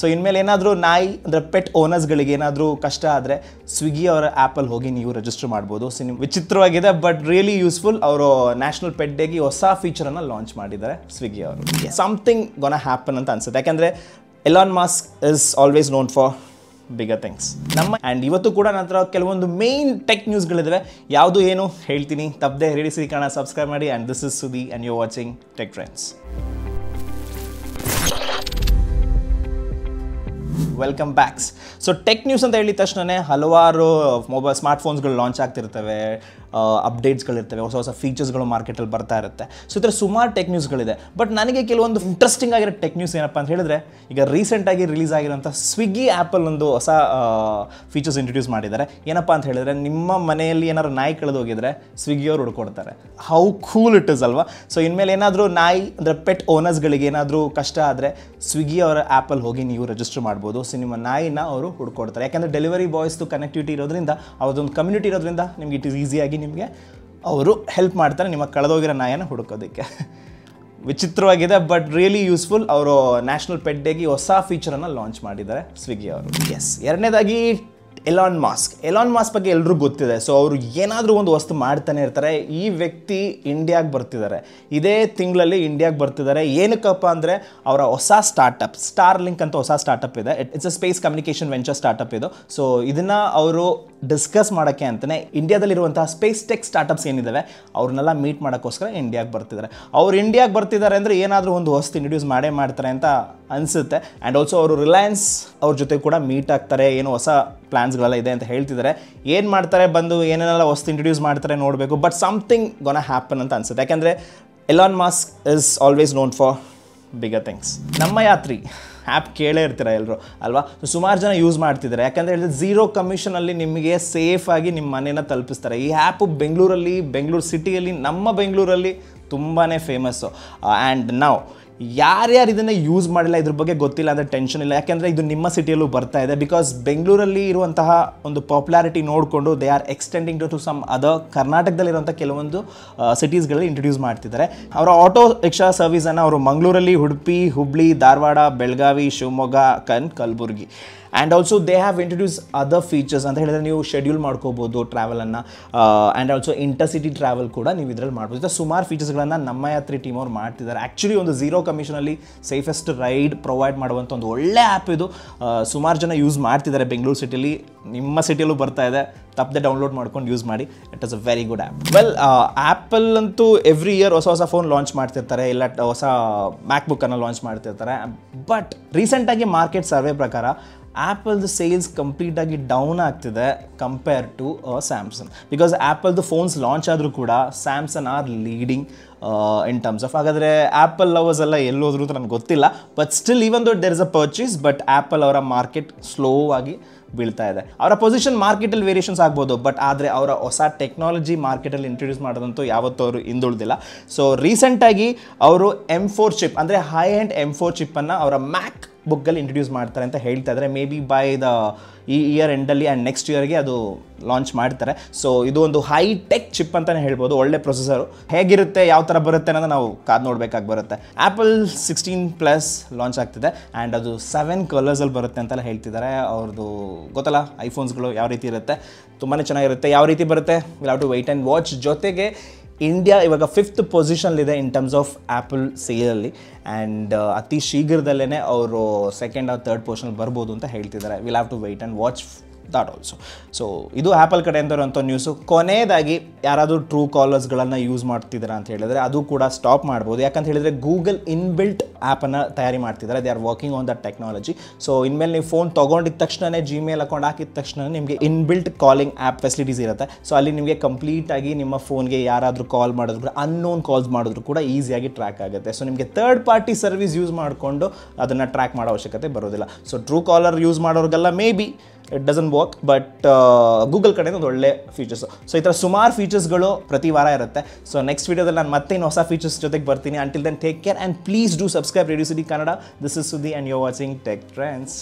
so ಇನ್ಮೇಲೆ ಏನಾದರೂ ನಾಯಿ ಅಂದರೆ ಪೆಟ್ ಓನರ್ಸ್ಗಳಿಗೆ ಏನಾದರೂ ಕಷ್ಟ ಆದರೆ ಸ್ವಿಗ್ಗಿ ಅವರ ಆ್ಯಪಲ್ಲಿ ಹೋಗಿ ನೀವು ರಿಜಿಸ್ಟರ್ ಮಾಡ್ಬೋದು ಸೊ ನಿಮ್ಮ ವಿಚಿತ್ರವಾಗಿದೆ ಬಟ್ ರಿಯಲಿ ಯೂಸ್ಫುಲ್ ಅವರು ನ್ಯಾಷನಲ್ ಪೆಟ್ ಡೇಗೆ ಹೊಸ ಫೀಚರನ್ನು ಲಾಂಚ್ ಮಾಡಿದ್ದಾರೆ ಸ್ವಿಗ್ಗಿ ಅವರು ಸಮಥಿಂಗ್ ಗೊನ ಹ್ಯಾಪನ್ ಅಂತ ಅನ್ಸುತ್ತೆ ಯಾಕೆಂದರೆ Elon Musk is always known for big things ನಮ್ಮ ಆ್ಯಂಡ್ ಇವತ್ತು ಕೂಡ ನಂತರ ಕೆಲವೊಂದು ಮೇನ್ ಟೆಕ್ ನ್ಯೂಸ್ಗಳಿದ್ದಾವೆ ಯಾವುದು ಏನು ಹೇಳ್ತೀನಿ ತಪ್ಪದೆ ರೇಡಿಸಿ ಕಾಣ ಸಬ್ಸ್ಕ್ರೈಬ್ ಮಾಡಿ and this is Sudhi and you watching tech friends welcome backs so tech news ಅಂತ ಹೇಳಿದ ತಕ್ಷಣ ಹಲವಾರು ಮೊಬೈಲ್ ಸ್ಮಾರ್ಟ್ ಫೋನ್ಸ್ಗಳು ಲಾಂಚ್ ಆಗ್ತಿರ್ತವೆ ಅಪ್ಡೇಟ್ಸ್ಗಳಿರ್ತವೆ ಹೊಸ ಹೊಸ ಫೀಚರ್ಸ್ಗಳು ಮಾರ್ಕೆಟಲ್ಲಿ ಬರ್ತಾ ಇರುತ್ತೆ ಸೊ ಈ ಥರ ಸುಮಾರು ಟೆಕ್ ನ್ಯೂಸ್ಗಳಿದೆ ಬಟ್ ನನಗೆ ಕೆಲವೊಂದು ಇಂಟ್ರೆಸ್ಟಿಂಗ್ ಆಗಿರೋ ಟೆಕ್ ನ್ಯೂಸ್ ಏನಪ್ಪ ಅಂತ ಹೇಳಿದ್ರೆ ಈಗ ರೀಸೆಂಟಾಗಿ ರಿಲೀಸ್ ಆಗಿರೋಂಥ ಸ್ವಿಗ್ಗಿ ಆ್ಯಪಲ್ ಒಂದು ಹೊಸ ಫೀಚರ್ಸ್ ಇಂಟ್ರೊಡ್ಯೂಸ್ ಮಾಡಿದ್ದಾರೆ ಏನಪ್ಪ ಅಂತ ಹೇಳಿದ್ರೆ ನಿಮ್ಮ ಮನೆಯಲ್ಲಿ ಏನಾದ್ರು ನಾಯಿ ಕಳೆದೋಗಿದ್ರೆ ಸ್ವಿಗ್ಗಿಯವ್ರು ಹುಡ್ಕೊಡ್ತಾರೆ ಹೌ ಕೂಲ್ ಇಟ್ ಇಸ್ ಅಲ್ವಾ ಸೊ ಇನ್ಮೇಲೆ ಏನಾದರೂ ನಾಯಿ ಅಂದರೆ ಪೆಟ್ ಓನರ್ಸ್ಗಳಿಗೆ ಏನಾದರೂ ಕಷ್ಟ ಆದರೆ ಸ್ವಿಗ್ಗಿ ಅವರ ಆ್ಯಪಲ್ಲಿ ಹೋಗಿ ನೀವು ರಿಜಿಸ್ಟರ್ ಮಾಡ್ಬೋದು ನಿಮ್ಮ ನಾಯಿನ ಅವರು ಹುಡ್ಕೊಡ್ತಾರೆ ಯಾಕೆಂದರೆ ಡೆಲಿವರಿ ಬಾಯ್ಸ್ದು ಕನೆಕ್ಟಿವಿಟಿ ಇರೋದ್ರಿಂದ ಅವ್ರದ್ದೊಂದು ಕಮ್ಯುನಿಟಿ ಇರೋದ್ರಿಂದ ನಿಮಗೆ ಇಟ್ ಇಸ್ ಈಸಿಯಾಗಿ ನಿಮಗೆ ಅವರು ಹೆಲ್ಪ್ ಮಾಡ್ತಾರೆ ನಿಮ್ಮ ಕಳೆದೋಗಿರೋ ನಾಯಿನ ಹುಡುಕೋದಕ್ಕೆ ವಿಚಿತ್ರವಾಗಿದೆ ಬಟ್ ರಿಯಲಿ ಯೂಸ್ಫುಲ್ ಅವರು ನ್ಯಾಷನಲ್ ಪೆಟ್ ಡೇಗೆ ಹೊಸ ಫೀಚರನ್ನು ಲಾಂಚ್ ಮಾಡಿದ್ದಾರೆ ಸ್ವಿಗ್ಗಿ ಅವರು ಎಸ್ ಎರಡನೇದಾಗಿ ಎಲಾನ್ ಮಾಸ್ಕ್ ಎಲಾನ್ ಮಾಸ್ಕ್ ಬಗ್ಗೆ ಎಲ್ಲರೂ ಗೊತ್ತಿದೆ ಸೊ ಅವರು ಏನಾದರೂ ಒಂದು ವಸ್ತು ಮಾಡ್ತಾನೆ ಇರ್ತಾರೆ ಈ ವ್ಯಕ್ತಿ ಇಂಡಿಯಾಗೆ ಬರ್ತಿದ್ದಾರೆ ಇದೇ ತಿಂಗಳಲ್ಲಿ ಇಂಡಿಯಾಗೆ ಬರ್ತಿದ್ದಾರೆ ಏನಕ್ಕಪ್ಪ ಅಂದರೆ ಅವರ ಹೊಸ ಸ್ಟಾರ್ಟಪ್ ಸ್ಟಾರ್ ಲಿಂಕ್ ಅಂತ ಹೊಸ ಸ್ಟಾರ್ಟಪ್ ಇದೆ it's a space communication venture startup ಇದು ಸೊ ಇದನ್ನು ಅವರು ಡಿಸ್ಕಸ್ ಮಾಡೋಕ್ಕೆ ಅಂತಲೇ ಇಂಡಿಯಾದಲ್ಲಿರುವಂತಹ ಸ್ಪೇಸ್ ಟೆಕ್ ಸ್ಟಾರ್ಟಪ್ಸ್ ಏನಿದ್ದಾವೆ ಅವ್ರನ್ನೆಲ್ಲ ಮೀಟ್ ಮಾಡೋಕ್ಕೋಸ್ಕರ ಇಂಡಿಯಾಗೆ ಬರ್ತಿದ್ದಾರೆ ಅವ್ರು ಇಂಡಿಯಾಗೆ ಬರ್ತಿದ್ದಾರೆ ಅಂದರೆ ಏನಾದರೂ ಒಂದು ವಸ್ತು ಇಂಟ್ರೊಡ್ಯೂಸ್ ಮಾಡೇ ಮಾಡ್ತಾರೆ ಅಂತ ಅನಿಸುತ್ತೆ ಆ್ಯಂಡ್ ಆಲ್ಸೋ ಅವರು ರಿಲಯನ್ಸ್ ಅವ್ರ ಜೊತೆ ಕೂಡ ಮೀಟ್ ಆಗ್ತಾರೆ ಏನು ಹೊಸ ಪ್ಲಾನ್ ಪ್ಲ್ಯಾನ್ಸ್ಗಳೆಲ್ಲ ಇದೆ ಅಂತ ಹೇಳ್ತಿದ್ದಾರೆ ಏನು ಮಾಡ್ತಾರೆ ಬಂದು ಏನೇನೆಲ್ಲ ವಸ್ತು ಇಂಟ್ರೊಡ್ಯೂಸ್ ಮಾಡ್ತಾರೆ ನೋಡಬೇಕು ಬಟ್ ಸಮಥಿಂಗ್ ಗೊನ ಹ್ಯಾಪನ್ ಅಂತ ಅನ್ಸುತ್ತೆ ಯಾಕೆಂದರೆ Elon Musk is always known for bigger things Namma Yatri app ಕೇಳೇ ಇರ್ತೀರ ಎಲ್ಲರೂ ಅಲ್ವಾ ಸುಮಾರು ಜನ ಯೂಸ್ ಮಾಡ್ತಿದ್ದಾರೆ ಯಾಕಂದರೆ ಹೇಳಿದ್ರೆ ಝೀರೋ ಕಮಿಷನಲ್ಲಿ ನಿಮಗೆ ಸೇಫಾಗಿ ನಿಮ್ಮ ಮನೇನ ತಲುಪಿಸ್ತಾರೆ ಈ ಆ್ಯಪು ಬೆಂಗಳೂರಲ್ಲಿ ಬೆಂಗಳೂರು ಸಿಟಿಯಲ್ಲಿ ನಮ್ಮ ಬೆಂಗಳೂರಲ್ಲಿ ತುಂಬಾ ಫೇಮಸ್ಸು ಆ್ಯಂಡ್ uh, ನಾವು ಯಾರ್ಯಾರು ಇದನ್ನು ಯೂಸ್ ಮಾಡಿಲ್ಲ ಇದ್ರ ಬಗ್ಗೆ ಗೊತ್ತಿಲ್ಲ ಅಂದರೆ ಟೆನ್ಷನ್ ಇಲ್ಲ ಯಾಕೆಂದರೆ ಇದು ನಿಮ್ಮ ಸಿಟಿಯಲ್ಲೂ ಬರ್ತಾ ಇದೆ ಬಿಕಾಸ್ ಬೆಂಗಳೂರಲ್ಲಿ ಇರುವಂತಹ ಒಂದು ಪಾಪ್ಯುಲಾರಿಟಿ ನೋಡಿಕೊಂಡು they are extending to some other ಕರ್ನಾಟಕದಲ್ಲಿರುವಂಥ ಕೆಲವೊಂದು ಸಿಟೀಸ್ಗಳಲ್ಲಿ ಇಂಟ್ರೊಡ್ಯೂಸ್ ಮಾಡ್ತಿದ್ದಾರೆ ಅವರ ಆಟೋ ರಿಕ್ಷಾ ಸರ್ವಿಸನ್ನು ಅವರು ಮಂಗಳೂರಲ್ಲಿ ಉಡುಪಿ ಹುಬ್ಳಿ ಧಾರವಾಡ ಬೆಳಗಾವಿ ಶಿವಮೊಗ್ಗ ಕನ್ Kalaburagi and also they have introduce other features ಅಂತ ಹೇಳಿದರೆ ನೀವು ಶೆಡ್ಯೂಲ್ ಮಾಡ್ಕೋಬೋದು ಟ್ರಾವೆಲನ್ನು ಆ್ಯಂಡ್ ಆಲ್ಸೋ ಇಂಟರ್ಸಿಟಿ ಟ್ರಾವೆಲ್ ಕೂಡ ನೀವು ಇದರಲ್ಲಿ ಮಾಡ್ಬೋದು ಇದು ಸುಮಾರು ಫೀಚರ್ಸ್ಗಳನ್ನು ನಮ್ಮ ಯಾತ್ರಿ ಟೀಮ್ ಅವ್ರು ಮಾಡ್ತಿದ್ದಾರೆ ಆ್ಯಕ್ಚುಲಿ ಒಂದು ಝೀರೋ ಕಮಿಷನಲ್ಲಿ ಸೇಫೆಸ್ಟ್ ರೈಡ್ ಪ್ರೊವೈಡ್ ಮಾಡುವಂಥ ಒಂದು ಒಳ್ಳೆ ಆ್ಯಪ್ ಇದು ಸುಮಾರು ಜನ ಯೂಸ್ ಮಾಡ್ತಿದ್ದಾರೆ ಬೆಂಗಳೂರು ಸಿಟಿಯಲ್ಲಿ ನಿಮ್ಮ ಸಿಟಿಯಲ್ಲೂ ಬರ್ತಾ ಇದೆ ತಪ್ಪದೆ ಡೌನ್ಲೋಡ್ ಮಾಡ್ಕೊಂಡು ಯೂಸ್ ಮಾಡಿ it is a very good app well Apple ಅಂತೂ ಎವ್ರಿ ಇಯರ್ ಹೊಸ ಹೊಸ ಫೋನ್ ಲಾಂಚ್ ಮಾಡ್ತಿರ್ತಾರೆ ಇಲ್ಲ ಹೊಸ ಮ್ಯಾಕ್ಬುಕ್ಕನ್ನು ಲಾಂಚ್ ಮಾಡ್ತಿರ್ತಾರೆ ಬಟ್ ರೀಸೆಂಟಾಗಿ ಮಾರ್ಕೆಟ್ ಸರ್ವೆ ಪ್ರಕಾರ ಆ್ಯಪಲ್ದು ಸೇಲ್ಸ್ ಕಂಪ್ಲೀಟಾಗಿ ಡೌನ್ ಆಗ್ತಿದೆ ಕಂಪೇರ್ ಟು ಸ್ಯಾಮ್ಸಂಗ್ ಬಿಕಾಸ್ ಆ್ಯಪಲ್ದು ಫೋನ್ಸ್ ಲಾಂಚ್ ಆದರೂ ಕೂಡ Samsung are leading in terms of ಹಾಗಾದರೆ ಆ್ಯಪಲ್ ಲವರ್ಸ್ ಎಲ್ಲ ಎಲ್ಲೋದ್ರೂ ನನಗೆ ಗೊತ್ತಿಲ್ಲ ಬಟ್ ಸ್ಟಿಲ್ ಈವನ್ ದೊಡ್ಡ there is a purchase but Apple ಅವರ ಮಾರ್ಕೆಟ್ ಸ್ಲೋ ಆಗಿ ಬೀಳ್ತಾ ಇದೆ ಅವರ ಪೊಸಿಷನ್ ಮಾರ್ಕೆಟಲ್ಲಿ ವೇರಿಯೇಷನ್ಸ್ ಆಗ್ಬೋದು ಬಟ್ ಆದರೆ ಅವರ ಹೊಸ ಟೆಕ್ನಾಲಜಿ ಮಾರ್ಕೆಟಲ್ಲಿ ಇಂಟ್ರೊಡ್ಯೂಸ್ ಮಾಡೋದಂತೂ ಯಾವತ್ತೂ ಅವರು ಹಿಂದುಳಿದಿಲ್ಲ ಸೊ ರೀಸೆಂಟಾಗಿ ಅವರು ಎಮ್ ಫೋರ್ ಚಿಪ್ ಅಂದರೆ ಹೈ ಆ್ಯಂಡ್ ಎಮ್ ಫೋರ್ ಚಿಪ್ಪನ್ನು ಅವರ ಮ್ಯಾಕ್ ಬುಕ್ಕಲ್ಲಿ ಇಂಟ್ರೊಡ್ಯೂಸ್ ಮಾಡ್ತಾರೆ ಅಂತ ಹೇಳ್ತಾ ಇದ್ದಾರೆ ಮೇ ಬಿ ಬೈ ದ ಈ ಇಯರ್ ಎಂಡಲ್ಲಿ ಆ್ಯಂಡ್ ನೆಕ್ಸ್ಟ್ ಇಯರ್ಗೆ ಅದು ಲಾಂಚ್ ಮಾಡ್ತಾರೆ ಸೊ ಇದು ಒಂದು ಹೈ ಟೆಕ್ ಚಿಪ್ ಅಂತಲೇ ಹೇಳ್ಬೋದು ಒಳ್ಳೆ ಪ್ರೊಸೆಸರು ಹೇಗಿರುತ್ತೆ ಯಾವ ಥರ ಬರುತ್ತೆ ಅನ್ನೋದು ನಾವು ಕಾದು ನೋಡಬೇಕಾಗಿ ಬರುತ್ತೆ ಆ್ಯಪಲ್ ಸಿಕ್ಸ್ಟೀನ್ ಪ್ಲಸ್ ಲಾಂಚ್ ಆಗ್ತಿದೆ ಆ್ಯಂಡ್ ಅದು ಸೆವೆನ್ ಕಲರ್ಸಲ್ಲಿ ಬರುತ್ತೆ ಅಂತೆಲ್ಲ ಹೇಳ್ತಿದ್ದಾರೆ ಅವ್ರದ್ದು ಗೊತ್ತಲ್ಲ ಐಫೋನ್ಸ್ಗಳು ಯಾವ ರೀತಿ ಇರುತ್ತೆ ತುಂಬಾ ಚೆನ್ನಾಗಿರುತ್ತೆ ಯಾವ ರೀತಿ ಬರುತ್ತೆ will have to wait and watch ಜೊತೆಗೆ ಇಂಡಿಯಾ ಇವಾಗ ಫಿಫ್ತ್ ಪೊಸಿಷನ್ಲಿದೆ ಇನ್ ಟರ್ಮ್ಸ್ ಆಫ್ ಆ್ಯಪಲ್ ಸೇಲಲ್ಲಿ ಆ್ಯಂಡ್ ಅತಿ ಶೀಘ್ರದಲ್ಲೇ ಅವರು ಸೆಕೆಂಡ್ ಆರ್ ಥರ್ಡ್ ಪೊಸಿಷನ್ ಬರ್ಬೋದು ಅಂತ ಹೇಳ್ತಿದ್ದಾರೆ will have to wait and watch that also so ಇದು ಆ್ಯಪಲ್ ಕಡೆಯಿಂದ ಇರುವಂಥ ನ್ಯೂಸು ಕೊನೆಯದಾಗಿ ಯಾರಾದರೂ ಟ್ರೂ ಕಾಲರ್ಸ್ಗಳನ್ನು ಯೂಸ್ ಮಾಡ್ತಿದ್ದಾರೆ ಅಂತ ಹೇಳಿದರೆ ಅದು ಕೂಡ ಸ್ಟಾಪ್ ಮಾಡ್ಬೋದು ಯಾಕಂತ ಹೇಳಿದರೆ ಗೂಗಲ್ ಇನ್ಬಿಲ್ಟ್ ಆ್ಯಪನ್ನು ತಯಾರಿ ಮಾಡ್ತಿದ್ದಾರೆ they are working on that technology so ಇನ್ಮೇಲೆ ನೀವು ಫೋನ್ ತೊಗೊಂಡಿದ್ದ ತಕ್ಷಣವೇ ಜಿಮೇಲ್ ಅಕೌಂಟ್ ಹಾಕಿದ ತಕ್ಷಣ ನಿಮಗೆ ಇನ್ಬಿಲ್ಟ್ ಕಾಲಿಂಗ್ ಆ್ಯಪ್ ಫೆಸಿಲಿಟೀಸ್ ಇರುತ್ತೆ ಸೊ ಅಲ್ಲಿ ನಿಮಗೆ ಕಂಪ್ಲೀಟಾಗಿ ನಿಮ್ಮ ಫೋನ್ಗೆ ಯಾರಾದರೂ ಕಾಲ್ ಮಾಡಿದ್ರು ಕೂಡ ಅನ್ನೋನ್ ಕಾಲ್ಸ್ ಮಾಡಿದ್ರು ಕೂಡ ಈಸಿಯಾಗಿ ಟ್ರ್ಯಾಕ್ ಆಗುತ್ತೆ ಸೊ ನಿಮಗೆ ಥರ್ಡ್ ಪಾರ್ಟಿ ಸರ್ವಿಸ್ ಯೂಸ್ ಮಾಡಿಕೊಂಡು ಅದನ್ನು ಟ್ರ್ಯಾಕ್ ಮಾಡೋ ಅವಶ್ಯಕತೆ ಬರೋದಿಲ್ಲ ಸೊ ಟ್ರೂ ಕಾಲರ್ ಯೂಸ್ ಮಾಡೋರಿಗೆಲ್ಲ maybe it doesn't work but Google ಕಡೆಯಿಂದ ಒಂದು ಒಳ್ಳೆ ಫೀಚರ್ಸ್ ಸೊ ಈ ಥರ ಸುಮಾರು ಫೀಚರ್ಸ್ಗಳು ಪ್ರತಿ ವಾರ ಇರುತ್ತೆ ಸೊ ನೆಕ್ಸ್ಟ್ ವೀಡಿಯೋದಲ್ಲಿ ನಾನು ಮತ್ತೆ ಇನ್ನು ಹೊಸ ಫೀಚರ್ಸ್ ಜೊತೆಗೆ ಬರ್ತೀನಿ until then take care and please do subscribe radio city Kannada this is Sudhi and you watching tech trends